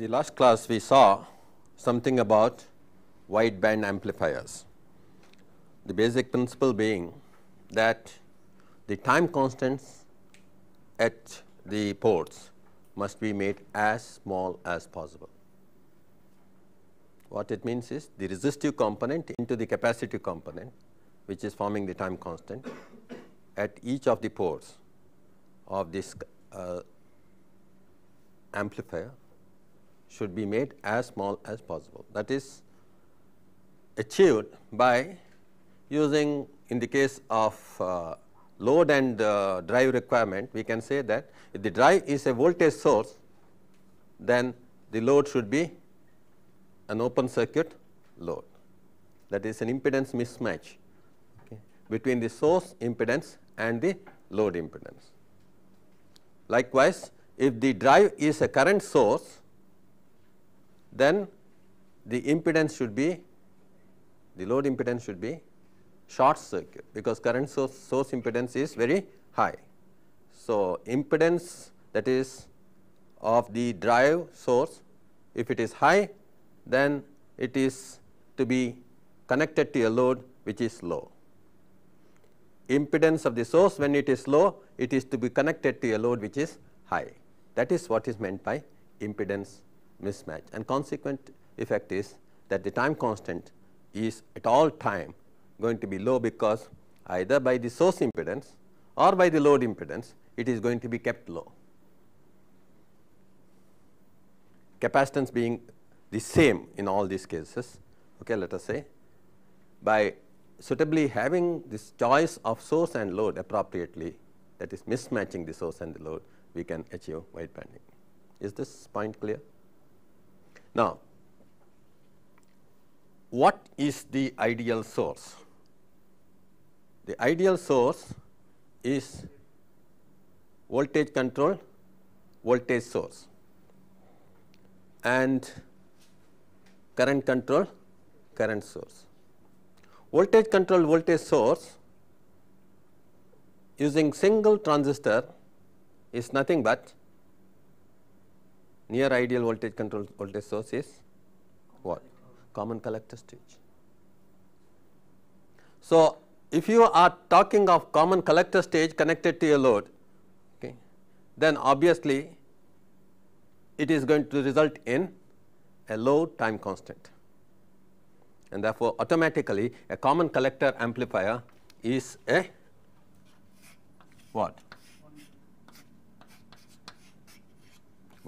the last class we saw something about wideband amplifiers. The basic principle being that the time constants at the ports must be made as small as possible. What it means is the resistive component into the capacitive component which is forming the time constant at each of the ports of this uh, amplifier should be made as small as possible. That is achieved by using in the case of uh, load and uh, drive requirement, we can say that if the drive is a voltage source, then the load should be an open circuit load. That is an impedance mismatch okay, between the source impedance and the load impedance. Likewise, if the drive is a current source, then the impedance should be the load impedance should be short circuit because current source, source impedance is very high. So, impedance that is of the drive source if it is high then it is to be connected to a load which is low. Impedance of the source when it is low it is to be connected to a load which is high that is what is meant by impedance mismatch and consequent effect is that the time constant is at all time going to be low because either by the source impedance or by the load impedance it is going to be kept low. Capacitance being the same in all these cases okay, let us say by suitably having this choice of source and load appropriately that is mismatching the source and the load we can achieve wide banding. Is this point clear? Now, what is the ideal source? The ideal source is voltage control voltage source and current control current source. Voltage control voltage source using single transistor is nothing but near ideal voltage control voltage source is what? Common collector stage. So, if you are talking of common collector stage connected to a load, okay, then obviously it is going to result in a low time constant. And therefore, automatically a common collector amplifier is a what?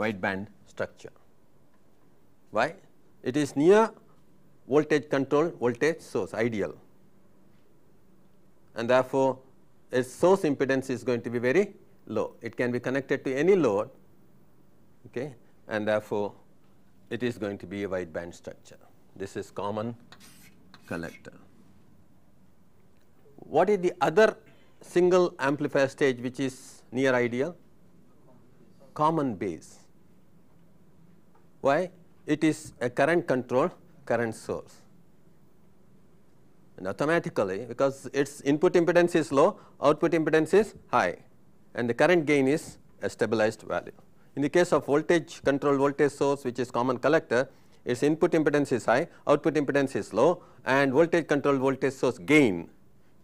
wideband structure. Why? It is near voltage control voltage source ideal and therefore, its source impedance is going to be very low. It can be connected to any load okay, and therefore, it is going to be a wideband structure. This is common collector. What is the other single amplifier stage which is near ideal? Common base. Why? It is a current control current source. And automatically, because its input impedance is low, output impedance is high and the current gain is a stabilized value. In the case of voltage control voltage source which is common collector, its input impedance is high, output impedance is low and voltage control voltage source gain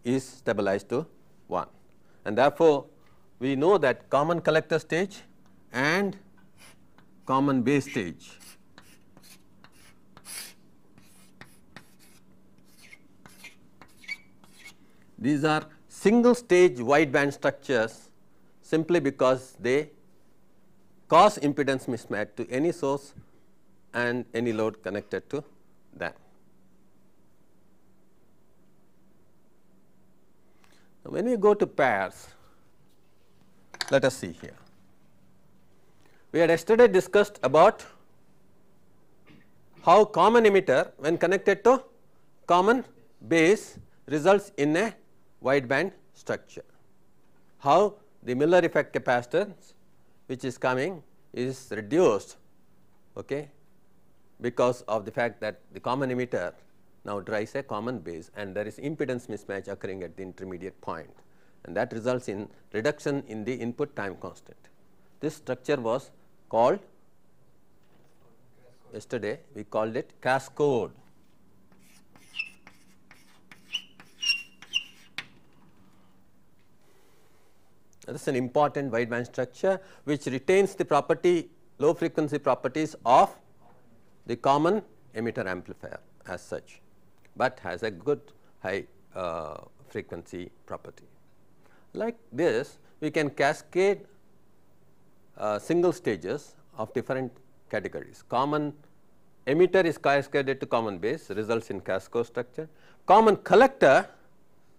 is stabilized to 1. And therefore, we know that common collector stage and common base stage. These are single stage wideband structures simply because they cause impedance mismatch to any source and any load connected to them. Now, when we go to pairs, let us see here. We had yesterday discussed about how common emitter when connected to common base results in a wideband structure. How the Miller effect capacitance which is coming is reduced okay, because of the fact that the common emitter now drives a common base and there is impedance mismatch occurring at the intermediate point and that results in reduction in the input time constant. This structure was called yesterday we called it cascode. This is an important wideband structure which retains the property low frequency properties of the common emitter amplifier as such, but has a good high uh, frequency property. Like this we can cascade uh, single stages of different categories. Common emitter is cascaded to common base results in Casco structure. Common collector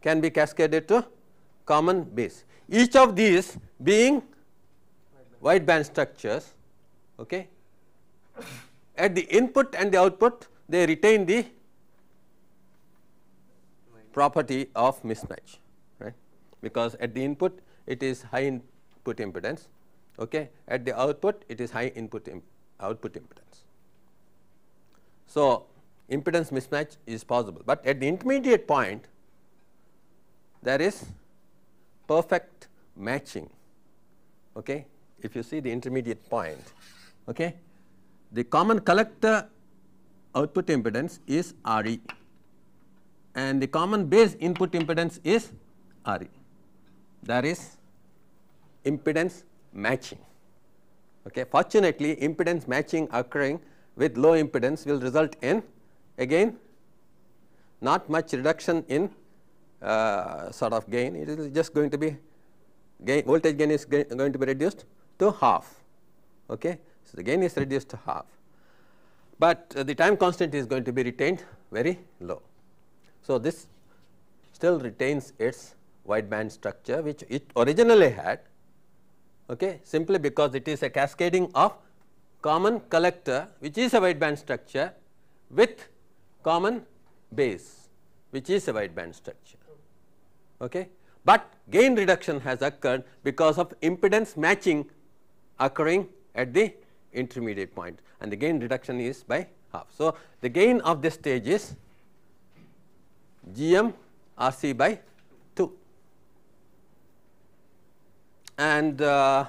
can be cascaded to common base. Each of these being wide band structures okay. at the input and the output they retain the property of mismatch right because at the input it is high input impedance Okay? At the output, it is high input imp output impedance. So, impedance mismatch is possible, but at the intermediate point, there is perfect matching. Okay? If you see the intermediate point, okay? the common collector output impedance is RE and the common base input impedance is RE. There is impedance matching. Okay. Fortunately, impedance matching occurring with low impedance will result in again not much reduction in uh, sort of gain, it is just going to be gain voltage gain is going to be reduced to half. Okay. So, the gain is reduced to half, but uh, the time constant is going to be retained very low. So, this still retains its wideband structure which it originally had okay, simply because it is a cascading of common collector which is a wideband structure with common base which is a wideband structure. Okay. But gain reduction has occurred because of impedance matching occurring at the intermediate point and the gain reduction is by half. So, the gain of this stage is g m r c by and uh,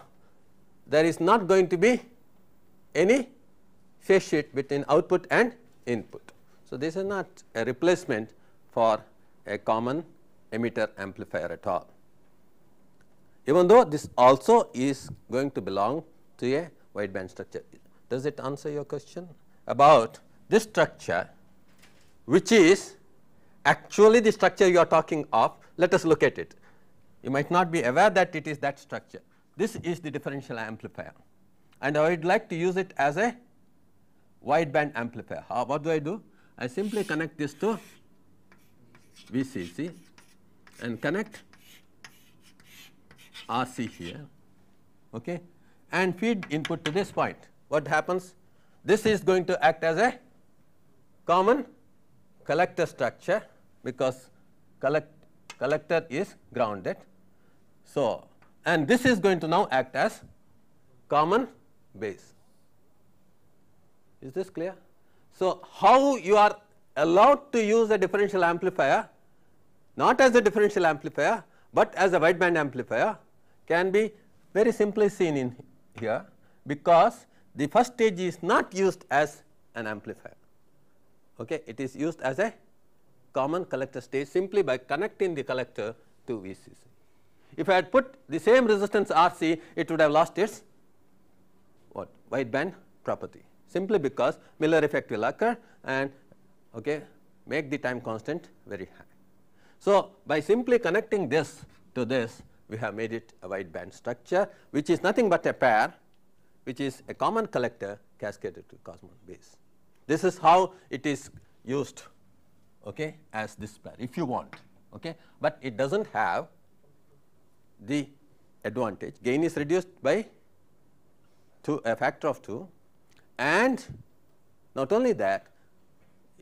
there is not going to be any phase shift between output and input. So, this is not a replacement for a common emitter amplifier at all, even though this also is going to belong to a wideband structure. Does it answer your question about this structure which is actually the structure you are talking of? Let us look at it. You might not be aware that it is that structure. This is the differential amplifier and I would like to use it as a wideband amplifier. How, what do I do? I simply connect this to VCC and connect RC here okay, and feed input to this point. What happens? This is going to act as a common collector structure because collect, collector is grounded so, and this is going to now act as common base. Is this clear? So, how you are allowed to use a differential amplifier not as a differential amplifier, but as a wideband amplifier can be very simply seen in here because the first stage is not used as an amplifier. Okay, it is used as a common collector stage simply by connecting the collector to VCC. If I had put the same resistance RC, it would have lost its what wideband property simply because Miller effect will occur and okay, make the time constant very high. So, by simply connecting this to this, we have made it a wideband structure which is nothing but a pair which is a common collector cascaded to Cosmon base. This is how it is used okay, as this pair if you want, okay, but it does not have the advantage. Gain is reduced by two, a factor of 2 and not only that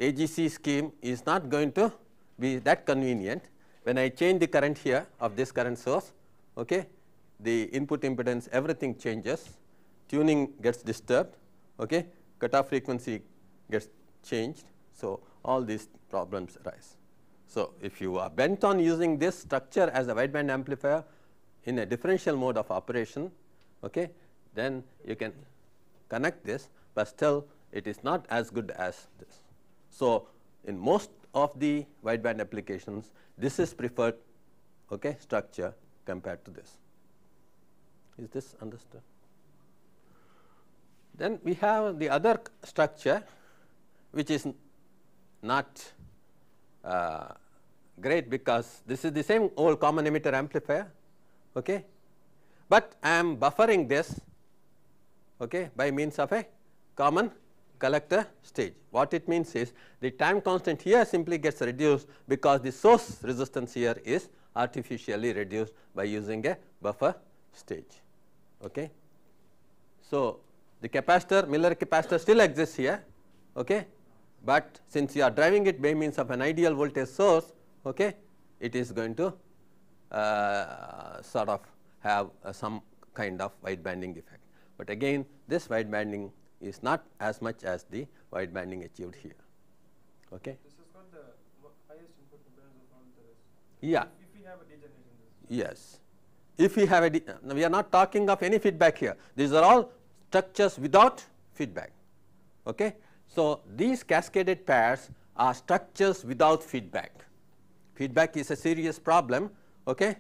AGC scheme is not going to be that convenient. When I change the current here of this current source, okay, the input impedance everything changes, tuning gets disturbed, okay, cutoff frequency gets changed. So, all these problems arise. So, if you are bent on using this structure as a wideband amplifier, in a differential mode of operation, okay, then you can connect this, but still it is not as good as this. So, in most of the wideband applications, this is preferred okay, structure compared to this. Is this understood? Then we have the other structure which is not uh, great because this is the same old common emitter amplifier, okay. But I am buffering this okay, by means of a common collector stage. What it means is the time constant here simply gets reduced because the source resistance here is artificially reduced by using a buffer stage. Okay. So, the capacitor Miller capacitor still exists here, okay, but since you are driving it by means of an ideal voltage source, okay, it is going to uh, sort of have uh, some kind of wide banding effect. But again this wide banding is not as much as the wide banding achieved here. Okay. This is not the highest input impedance of all the rest. Yeah. If we have a degeneration. Yes. If we have a, we are not talking of any feedback here. These are all structures without feedback. Okay. So these cascaded pairs are structures without feedback. Feedback is a serious problem Okay.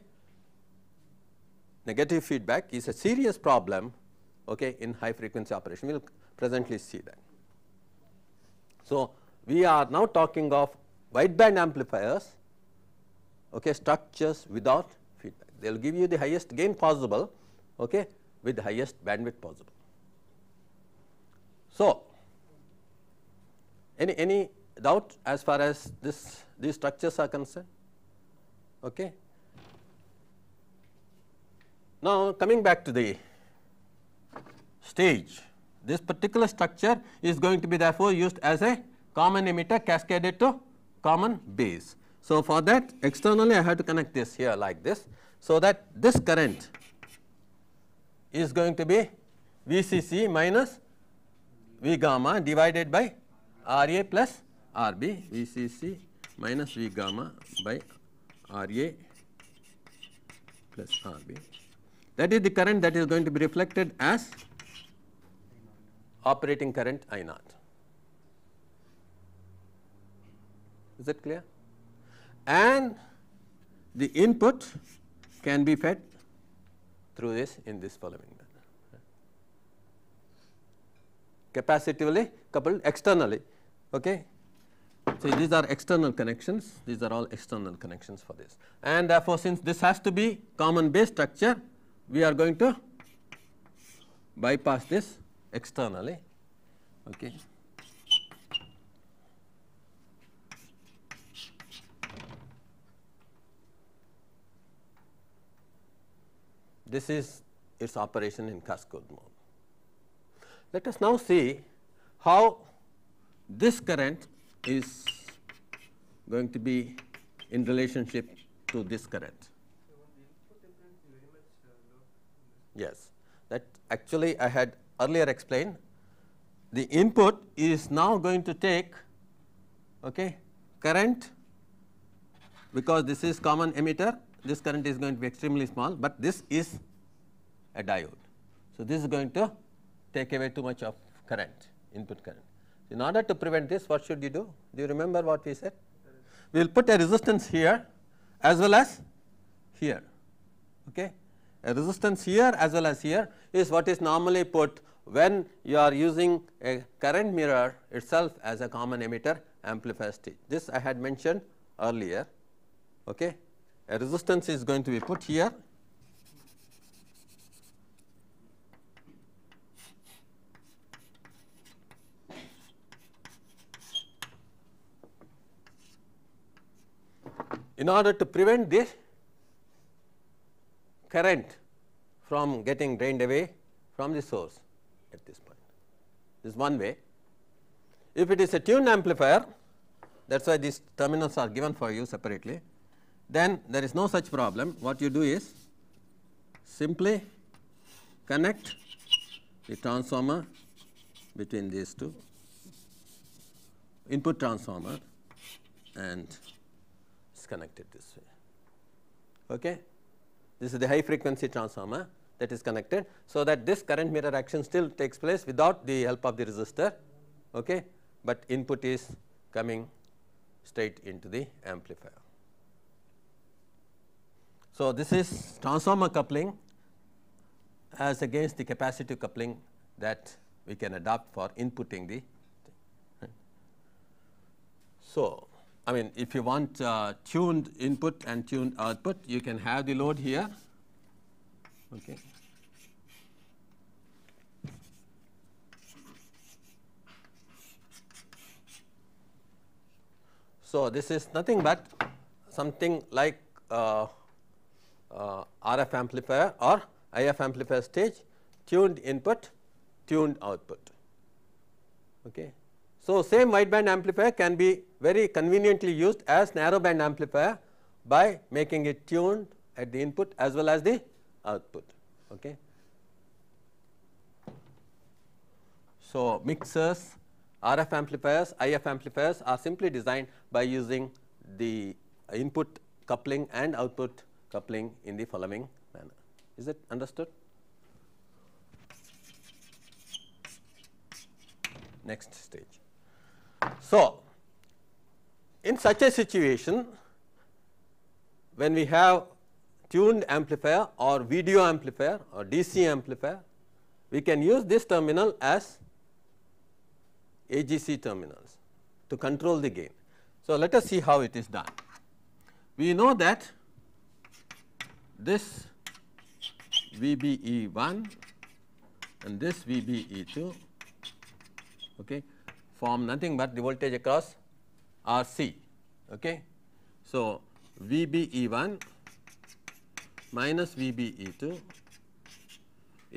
Negative feedback is a serious problem okay, in high frequency operation. We will presently see that. So, we are now talking of wideband amplifiers, okay, structures without feedback. They will give you the highest gain possible okay, with highest bandwidth possible. So, any, any doubt as far as this, these structures are concerned? Okay. Now, coming back to the stage, this particular structure is going to be therefore used as a common emitter cascaded to common base. So, for that externally I have to connect this here like this. So, that this current is going to be VCC minus V gamma divided by RA plus RB VCC minus V gamma by RA plus RB that is the current that is going to be reflected as operating current I naught. Is that clear? And the input can be fed through this in this following manner. Capacitively coupled externally. Okay. So, these are external connections, these are all external connections for this. And therefore, since this has to be common base structure, we are going to bypass this externally. Okay. This is its operation in cascade mode. Let us now see how this current is going to be in relationship to this current. Yes, that actually I had earlier explained the input is now going to take okay, current because this is common emitter this current is going to be extremely small, but this is a diode. So, this is going to take away too much of current input current. In order to prevent this what should you do? Do you remember what we said? We will put a resistance here as well as here. Okay? resistance here as well as here is what is normally put when you are using a current mirror itself as a common emitter amplifier stage. This I had mentioned earlier. Okay. A resistance is going to be put here in order to prevent this current from getting drained away from the source at this point. This is one way. If it is a tuned amplifier, that is why these terminals are given for you separately, then there is no such problem. What you do is simply connect the transformer between these two input transformer and it's connected this way. Okay. This is the high frequency transformer that is connected. So, that this current mirror action still takes place without the help of the resistor, okay, but input is coming straight into the amplifier. So, this is transformer coupling as against the capacitive coupling that we can adopt for inputting the. Thing. So, I mean, if you want uh, tuned input and tuned output, you can have the load here. Okay. So, this is nothing but something like uh, uh, RF amplifier or IF amplifier stage tuned input tuned output. Okay. So, same wideband amplifier can be very conveniently used as narrowband amplifier by making it tuned at the input as well as the output. Okay. So, mixers, RF amplifiers, IF amplifiers are simply designed by using the input coupling and output coupling in the following manner. Is it understood? Next stage. So, in such a situation, when we have tuned amplifier or video amplifier or DC amplifier, we can use this terminal as AGC terminals to control the gain. So, let us see how it is done. We know that this VBE1 and this VBE2 okay, form nothing but the voltage across R C. Okay. So, V B E 1 minus V B E 2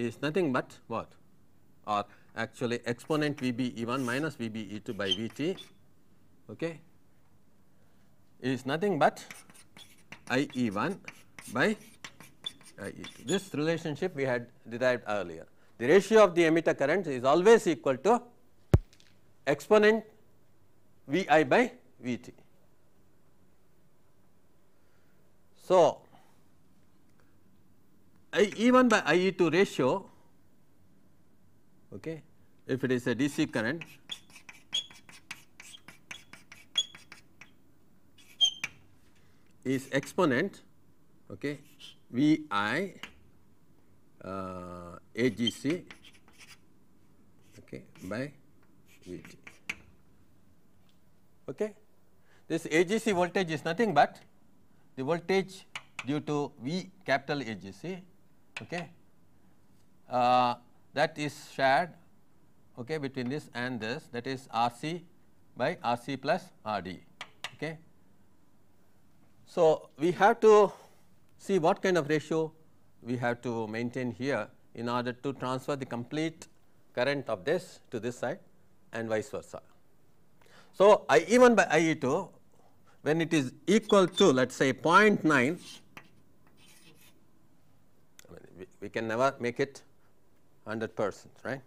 is nothing but what or actually exponent V B E 1 minus V B E 2 by V T okay, is nothing but I E 1 by I E 2. This relationship we had derived earlier. The ratio of the emitter current is always equal to exponent V i by V t. So, I E 1 by I E 2 ratio okay, if it is a DC current is exponent okay, V i uh, AGC okay, by Vg. Okay. This AGC voltage is nothing but the voltage due to V capital AGC okay, uh, that is shared okay, between this and this that is RC by RC plus RD. Okay. So, we have to see what kind of ratio we have to maintain here in order to transfer the complete current of this to this side and vice versa. So, I E 1 by I E 2 when it is equal to let us say 0.9, I mean, we, we can never make it 100 percent right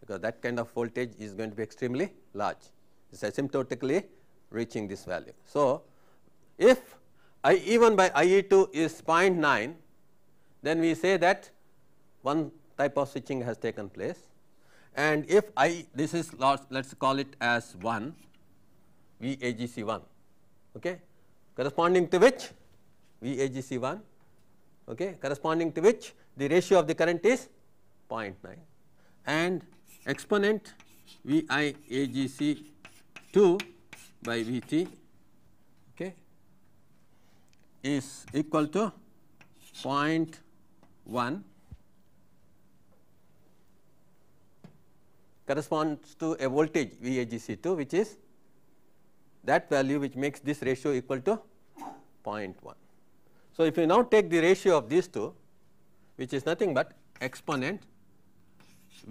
because that kind of voltage is going to be extremely large it is asymptotically reaching this value. So, if I E 1 by I E 2 is 0.9 then we say that one type of switching has taken place and if I this is let us call it as 1 VAGC 1 okay, corresponding to which VAGC 1 okay, corresponding to which the ratio of the current is 0.9 and exponent VIAGC 2 by VT okay, is equal to 0.1 corresponds to a voltage VAGC2 which is that value which makes this ratio equal to 0.1. So, if you now take the ratio of these two which is nothing but exponent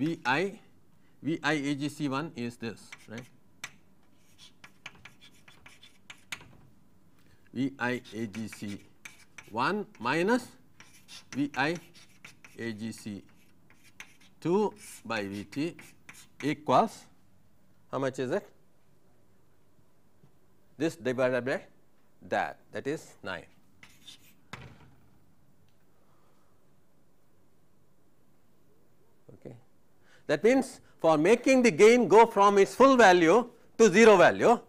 VI one is this right VIAGC1 minus VIAGC2 by VT equals how much is it? This divided by that, that is 9. Okay. That means, for making the gain go from its full value to 0 value,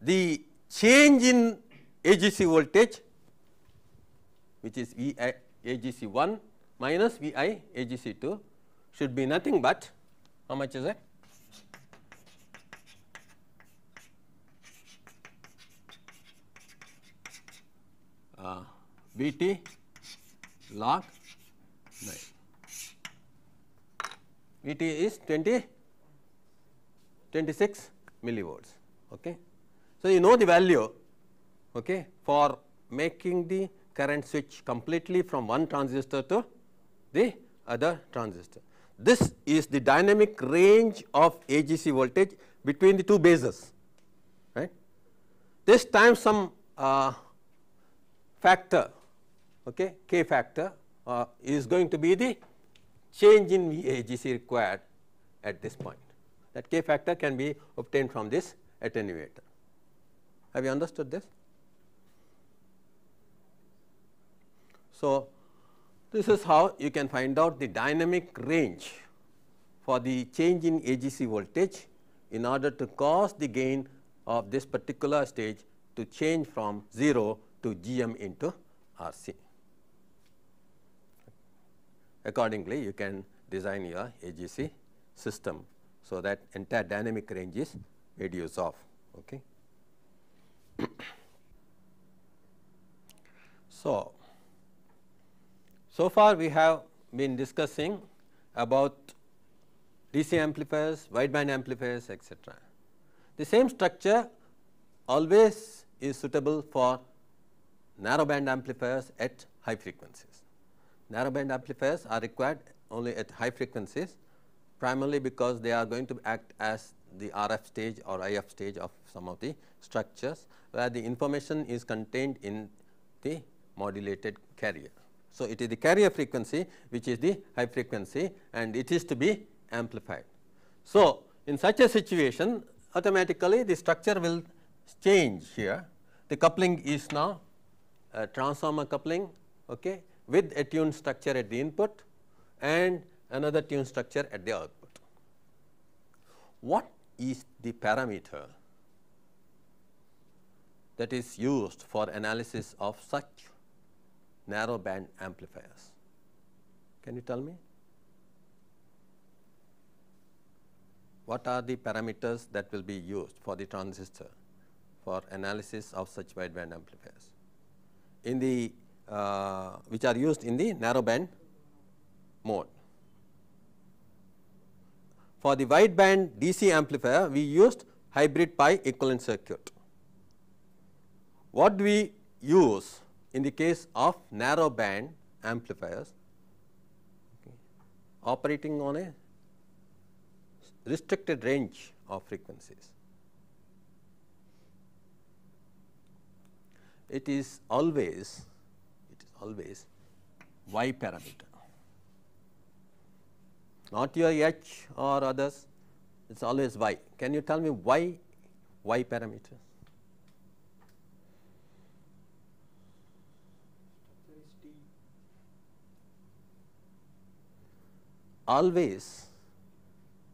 the change in AGC voltage which is V I AGC 1 minus V I AGC 2 should be nothing but how much is it? Uh, Bt log 9. Vt is 20, 26 millivolts. Okay. So, you know the value okay, for making the current switch completely from one transistor to the other transistor. This is the dynamic range of AGC voltage between the two bases, right. This time some uh, factor, okay, k factor uh, is going to be the change in VAGC required at this point. That k factor can be obtained from this attenuator. Have you understood this? So, this is how you can find out the dynamic range for the change in AGC voltage in order to cause the gain of this particular stage to change from 0 to GM into RC. Accordingly, you can design your AGC system. So, that entire dynamic range is made use of. Okay. so, so far we have been discussing about DC amplifiers, wideband amplifiers etc. The same structure always is suitable for narrowband amplifiers at high frequencies. Narrowband amplifiers are required only at high frequencies primarily because they are going to act as the RF stage or IF stage of some of the structures where the information is contained in the modulated carrier. So, it is the carrier frequency which is the high frequency and it is to be amplified. So, in such a situation automatically the structure will change here. The coupling is now a transformer coupling okay, with a tuned structure at the input and another tuned structure at the output. What is the parameter that is used for analysis of such Narrow band amplifiers. Can you tell me? What are the parameters that will be used for the transistor for analysis of such wide band amplifiers? In the uh, which are used in the narrow band mode. For the wide band DC amplifier, we used hybrid pi equivalent circuit. What we use in the case of narrow band amplifiers okay, operating on a restricted range of frequencies. It is always, it is always y parameter, not your h or others, it is always y. Can you tell me why y parameters? always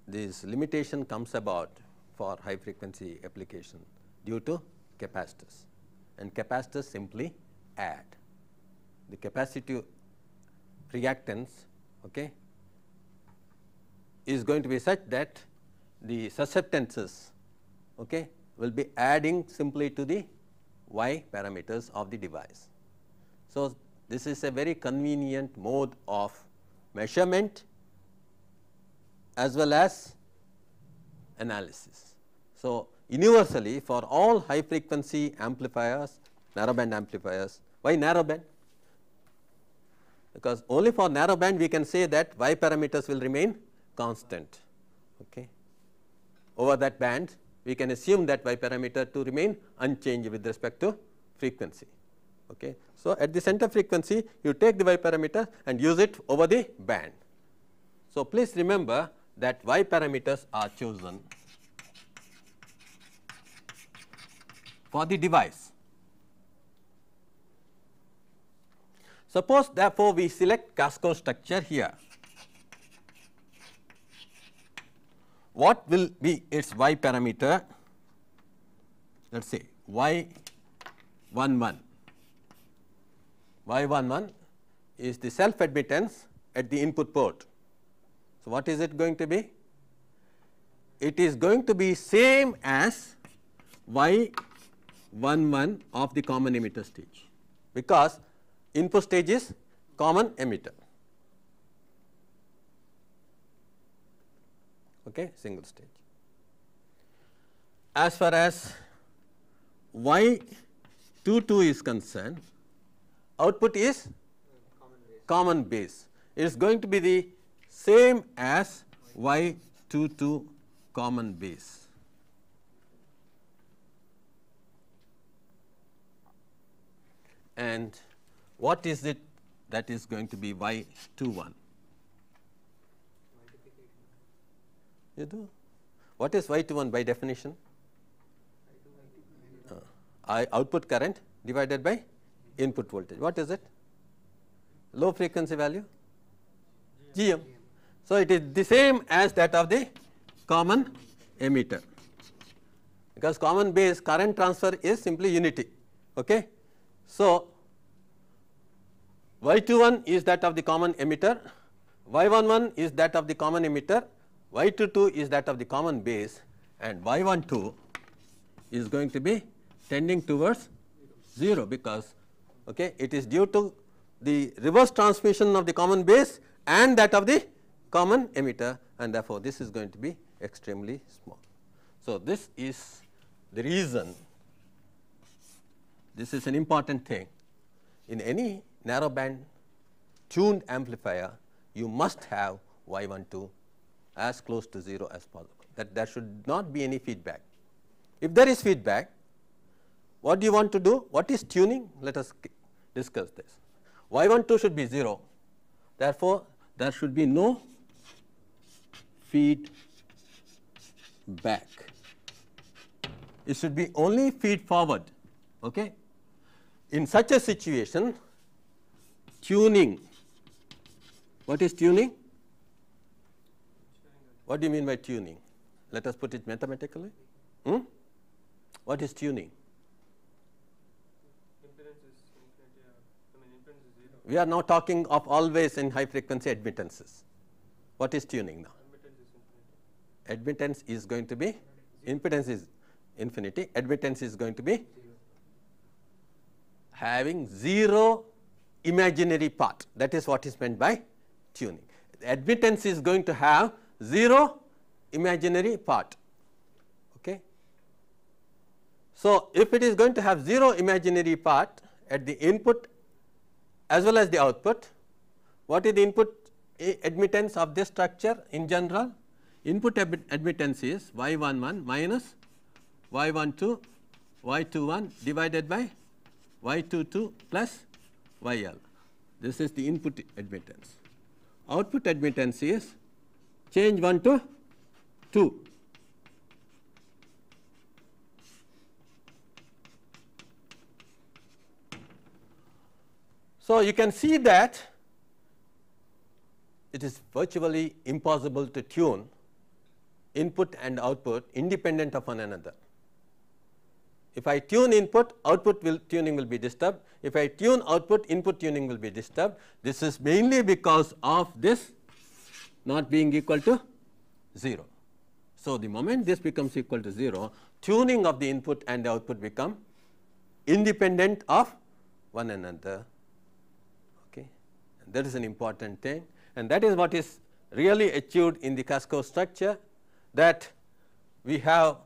this limitation comes about for high frequency application due to capacitors and capacitors simply add the capacitive reactance okay, is going to be such that the susceptances okay, will be adding simply to the y parameters of the device. So, this is a very convenient mode of measurement as well as analysis. So, universally for all high frequency amplifiers, narrowband amplifiers, why narrowband? Because only for narrowband we can say that y parameters will remain constant. Okay. Over that band, we can assume that y parameter to remain unchanged with respect to frequency. Okay. So, at the center frequency, you take the y parameter and use it over the band. So, please remember that y parameters are chosen for the device. Suppose therefore, we select Casco structure here. What will be its y parameter? Let us say y 1 1. y 1 1 is the self admittance at the input port. So, what is it going to be? It is going to be same as y 1 1 of the common emitter stage, because input stage is common emitter, okay, single stage. As far as y 2 2 is concerned, output is common base. It is going to be the same as y 2 2 common base. And what is it that is going to be y 2 1? You do? What is y 2 1 by definition? Uh, I output current divided by input voltage. What is it? Low frequency value? GM. So, it is the same as that of the common emitter because common base current transfer is simply unity. Okay. So, y two one is that of the common emitter, y one one is that of the common emitter, y two two is that of the common base and y one two is going to be tending towards 0 because okay, it is due to the reverse transmission of the common base and that of the common emitter and therefore, this is going to be extremely small. So, this is the reason this is an important thing in any narrow band tuned amplifier you must have y 1 2 as close to 0 as possible that there should not be any feedback. If there is feedback what do you want to do what is tuning let us discuss this y 1 2 should be 0 therefore, there should be no feed back. It should be only feed forward. Okay? In such a situation, tuning, what is tuning? What do you mean by tuning? Let us put it mathematically. Hmm? What is tuning? We are now talking of always in high frequency admittances. What is tuning now? admittance is going to be impedance is infinity, admittance is going to be having 0 imaginary part that is what is meant by tuning. Admittance is going to have 0 imaginary part. Okay. So, if it is going to have 0 imaginary part at the input as well as the output, what is the input eh, admittance of this structure in general? input admittance is y 1 1 minus y 1 2 y 2 1 divided by y 2 2 plus y l. This is the input admittance. Output admittance is change 1 to 2. So, you can see that it is virtually impossible to tune input and output independent of one another. If I tune input, output will tuning will be disturbed. If I tune output, input tuning will be disturbed. This is mainly because of this not being equal to 0. So, the moment this becomes equal to 0, tuning of the input and the output become independent of one another. Okay. And that is an important thing and that is what is really achieved in the Casco structure that we have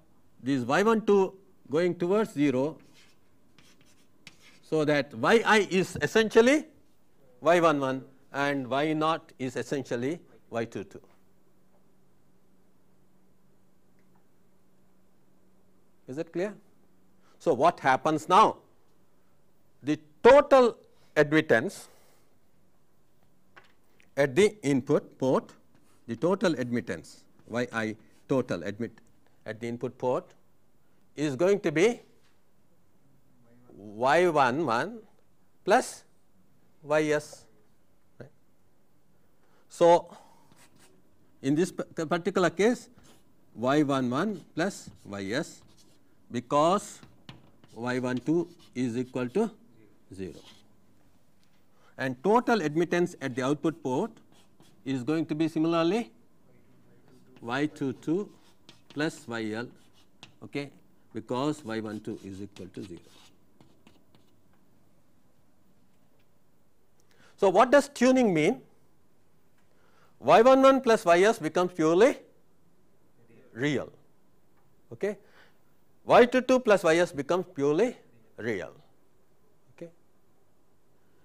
this y 1 2 going towards 0. So, that y i is essentially y 1 1 and y naught is essentially y 2 2. Is it clear? So, what happens now? The total admittance at the input port, the total admittance y i total admit at the input port is going to be y 1 1 plus y s. So, in this particular case y 1 1 plus y s because y 1 2 is equal to 0 and total admittance at the output port is going to be similarly y22 plus yl okay, because y12 is equal to 0. So, what does tuning mean? y11 plus ys becomes purely real. Okay. y22 plus ys becomes purely real. Okay.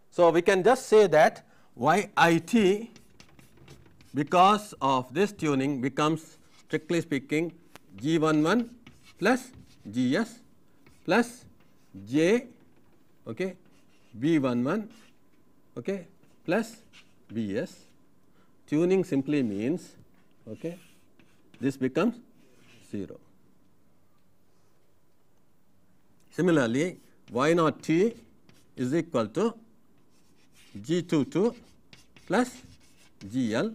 So, we can just say that yit because of this tuning becomes strictly speaking G 1 1 plus G s plus J okay, B 1 1 okay, plus B s. Tuning simply means okay, this becomes 0. Similarly, y naught t is equal to G 2 2 plus G L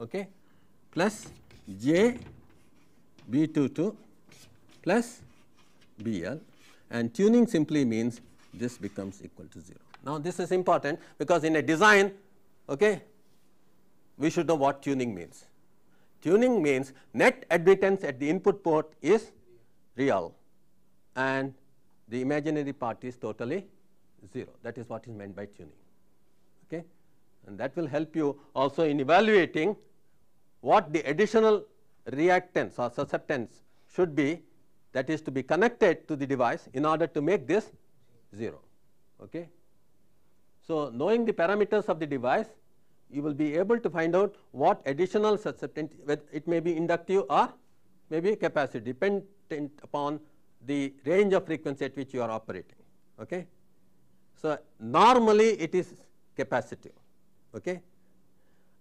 okay, plus J B22 plus BL and tuning simply means this becomes equal to 0. Now, this is important because in a design okay, we should know what tuning means. Tuning means net admittance at the input port is real and the imaginary part is totally 0 that is what is meant by tuning and that will help you also in evaluating what the additional reactance or susceptance should be that is to be connected to the device in order to make this 0. Okay. So, knowing the parameters of the device you will be able to find out what additional susceptance whether it may be inductive or may be capacitive dependent upon the range of frequency at which you are operating. Okay. So, normally it is capacitive okay.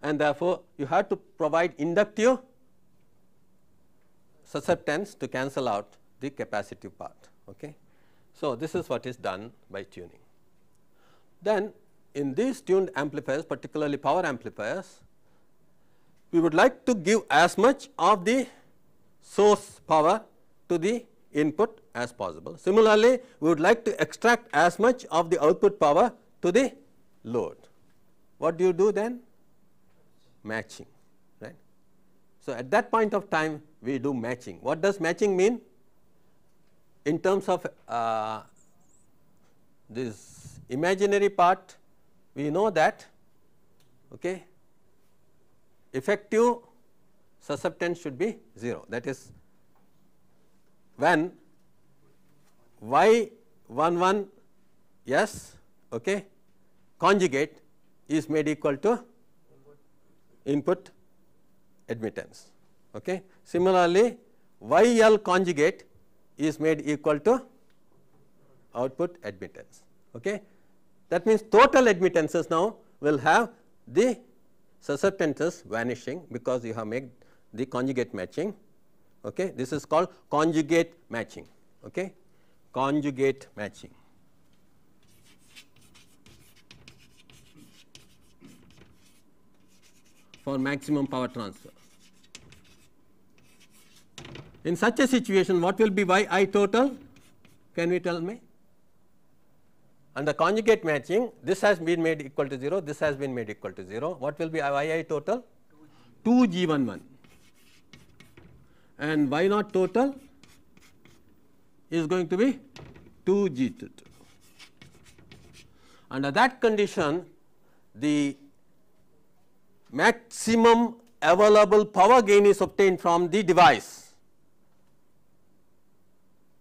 and therefore, you have to provide inductive susceptance to cancel out the capacitive part. Okay. So, this is what is done by tuning. Then in these tuned amplifiers particularly power amplifiers, we would like to give as much of the source power to the input as possible. Similarly, we would like to extract as much of the output power to the load what do you do then? Matching, right. So, at that point of time we do matching. What does matching mean? In terms of uh, this imaginary part, we know that okay, effective susceptance should be 0 that is when y 1 1 s okay, conjugate is made equal to input admittance. Okay. Similarly, YL conjugate is made equal to output admittance. Okay. That means, total admittances now will have the susceptances vanishing because you have made the conjugate matching. Okay. This is called conjugate matching. Okay. Conjugate matching. for maximum power transfer. In such a situation, what will be y i total? Can we tell me? And the conjugate matching, this has been made equal to 0, this has been made equal to 0. What will be y i total? 2 g 1 1 and y naught total is going to be 2 g 2 2. Under that condition, the maximum available power gain is obtained from the device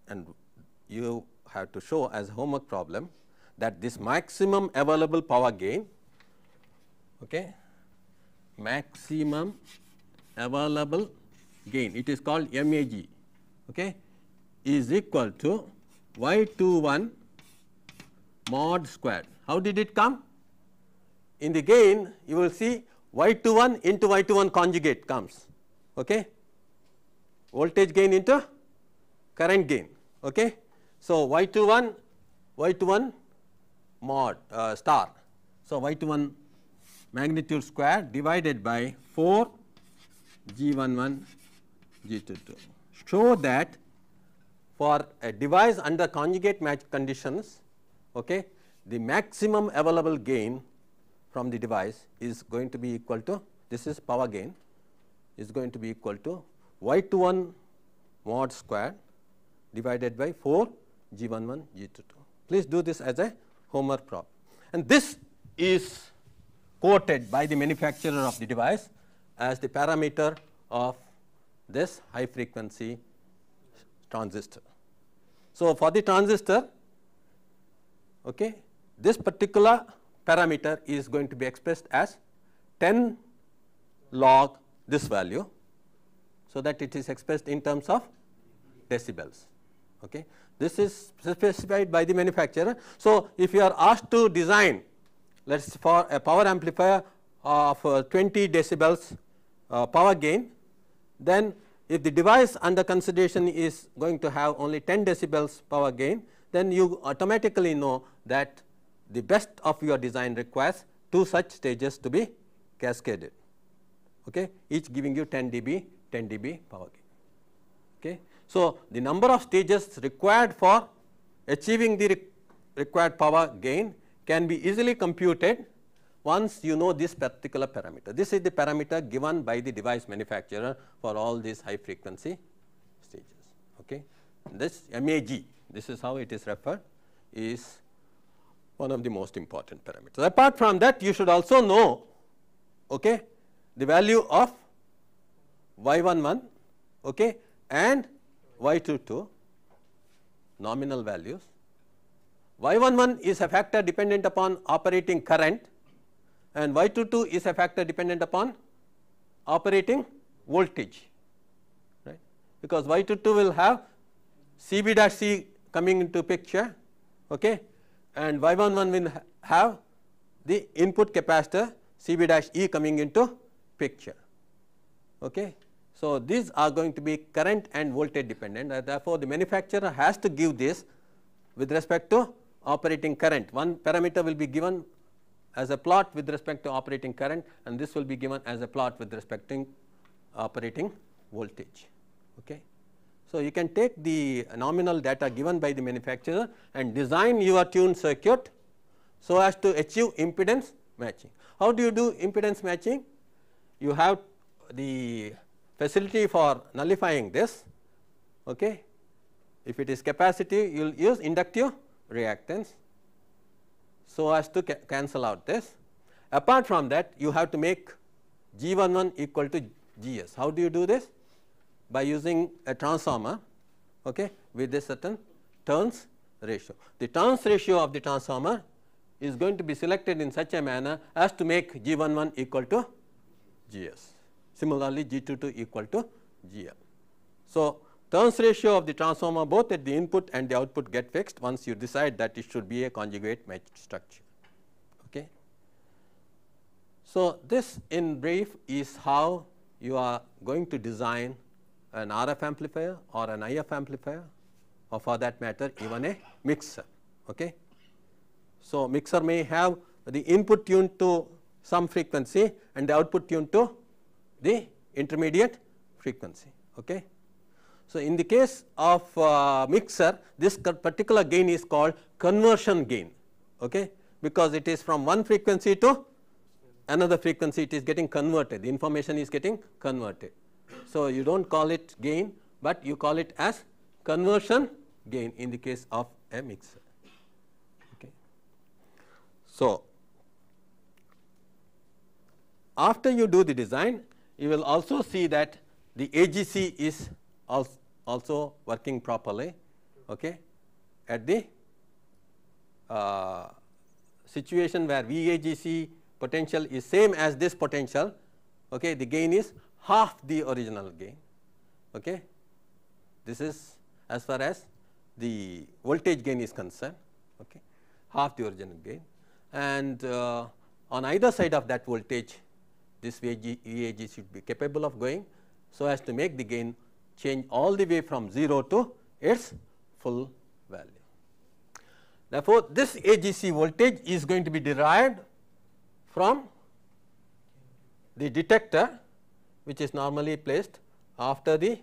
and you have to show as homework problem that this maximum available power gain okay maximum available gain it is called MAG okay is equal to Y21 mod squared. How did it come? In the gain, you will see y 21 1 into y 21 1 conjugate comes okay voltage gain into current gain okay so y 21 1 y 21 1 mod uh, star so y 21 1 magnitude square divided by 4 g 1 1 g 2 2 show that for a device under conjugate match conditions okay the maximum available gain from the device is going to be equal to this is power gain is going to be equal to y 2 1 mod square divided by 4 g 1 1 g 2 2. Please do this as a Homer prop and this is quoted by the manufacturer of the device as the parameter of this high frequency transistor. So, for the transistor okay, this particular parameter is going to be expressed as 10 log this value. So, that it is expressed in terms of decibels. Okay. This is specified by the manufacturer. So, if you are asked to design let us for a power amplifier of uh, 20 decibels uh, power gain, then if the device under consideration is going to have only 10 decibels power gain, then you automatically know that the best of your design requires two such stages to be cascaded, okay, each giving you 10 dB, 10 dB power gain. Okay. So, the number of stages required for achieving the required power gain can be easily computed once you know this particular parameter. This is the parameter given by the device manufacturer for all these high frequency stages. Okay. This MAG, this is how it is referred, is one of the most important parameters. Apart from that you should also know okay, the value of y 1 1 okay, and y 2 2 nominal values. y 1 1 is a factor dependent upon operating current and y 2 2 is a factor dependent upon operating voltage right because y 2 2 will have C b dash C coming into picture okay and Y11 will have the input capacitor CB dash E coming into picture. Okay. So, these are going to be current and voltage dependent therefore, the manufacturer has to give this with respect to operating current. One parameter will be given as a plot with respect to operating current and this will be given as a plot with respect to operating voltage. Okay. So, you can take the nominal data given by the manufacturer and design your tuned circuit so as to achieve impedance matching. How do you do impedance matching? You have the facility for nullifying this. Okay. If it is capacitive, you will use inductive reactance so as to ca cancel out this. Apart from that, you have to make G11 equal to Gs. How do you do this? by using a transformer okay, with a certain turns ratio. The turns ratio of the transformer is going to be selected in such a manner as to make G11 equal to Gs. Similarly, G22 equal to Gl. So, turns ratio of the transformer both at the input and the output get fixed once you decide that it should be a conjugate matched structure. Okay. So, this in brief is how you are going to design an RF amplifier or an IF amplifier or for that matter even a mixer. Okay. So, mixer may have the input tuned to some frequency and the output tuned to the intermediate frequency. Okay. So, in the case of uh, mixer this particular gain is called conversion gain okay, because it is from one frequency to another frequency it is getting converted the information is getting converted. So, you do not call it gain, but you call it as conversion gain in the case of a mixer. Okay. So, after you do the design, you will also see that the AGC is also working properly okay, at the uh, situation where VAGC potential is same as this potential, okay, the gain is half the original gain. Okay. This is as far as the voltage gain is concerned, okay, half the original gain and uh, on either side of that voltage this VAG, VAG should be capable of going so as to make the gain change all the way from 0 to its full value. Therefore, this AGC voltage is going to be derived from the detector which is normally placed after the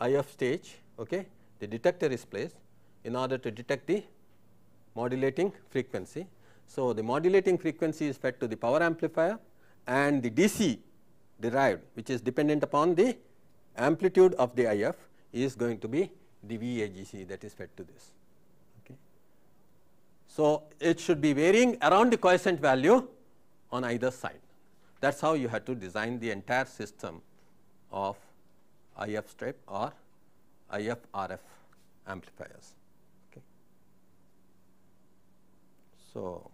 IF stage, okay. the detector is placed in order to detect the modulating frequency. So, the modulating frequency is fed to the power amplifier and the DC derived which is dependent upon the amplitude of the IF is going to be the VAGC that is fed to this. Okay. So, it should be varying around the quiescent value on either side. That is how you have to design the entire system of IF strip or IF RF amplifiers. Okay. So,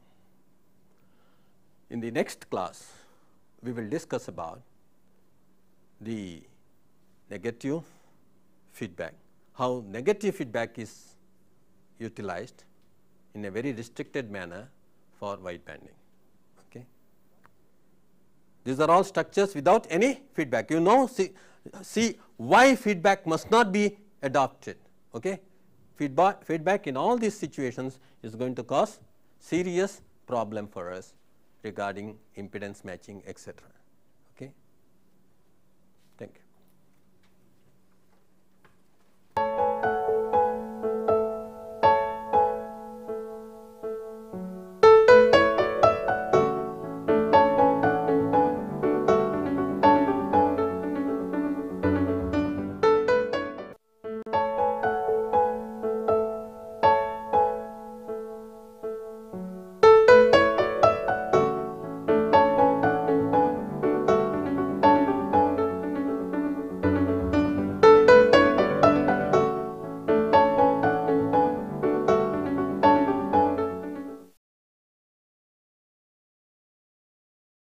in the next class, we will discuss about the negative feedback, how negative feedback is utilized in a very restricted manner for wide banding. These are all structures without any feedback. You know, see, see why feedback must not be adopted. Okay? Feedback, feedback in all these situations is going to cause serious problem for us regarding impedance matching etcetera.